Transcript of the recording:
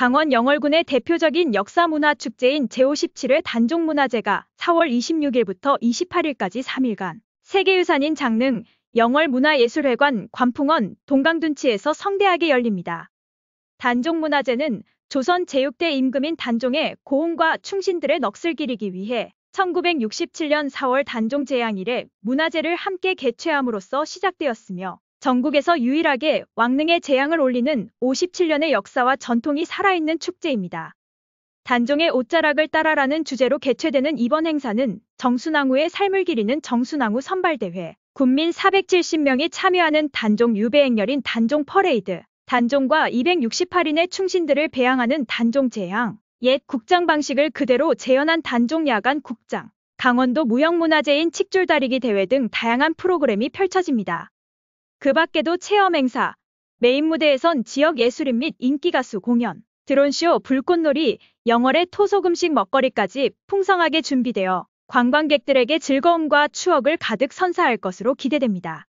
강원 영월군의 대표적인 역사문화 축제인 제57회 단종문화제가 4월 26일부터 28일까지 3일간 세계유산인 장릉, 영월문화예술회관, 관풍원, 동강둔치에서 성대하게 열립니다. 단종문화제는 조선 제6대 임금인 단종의 고흥과 충신들의 넋을 기리기 위해 1967년 4월 단종 제양 이래 문화제를 함께 개최함으로써 시작되었으며 전국에서 유일하게 왕릉의 재앙을 올리는 57년의 역사와 전통이 살아있는 축제입니다. 단종의 옷자락을 따라라는 주제로 개최되는 이번 행사는 정순왕후의 삶을 기리는 정순왕후 선발대회, 군민 470명이 참여하는 단종 유배행렬인 단종 퍼레이드, 단종과 268인의 충신들을 배양하는 단종 재앙, 옛 국장 방식을 그대로 재현한 단종 야간 국장, 강원도 무형문화재인 칡줄다리기 대회 등 다양한 프로그램이 펼쳐집니다. 그 밖에도 체험 행사, 메인 무대에선 지역 예술인 및 인기가수 공연, 드론쇼, 불꽃놀이, 영월의 토속 음식 먹거리까지 풍성하게 준비되어 관광객들에게 즐거움과 추억을 가득 선사할 것으로 기대됩니다.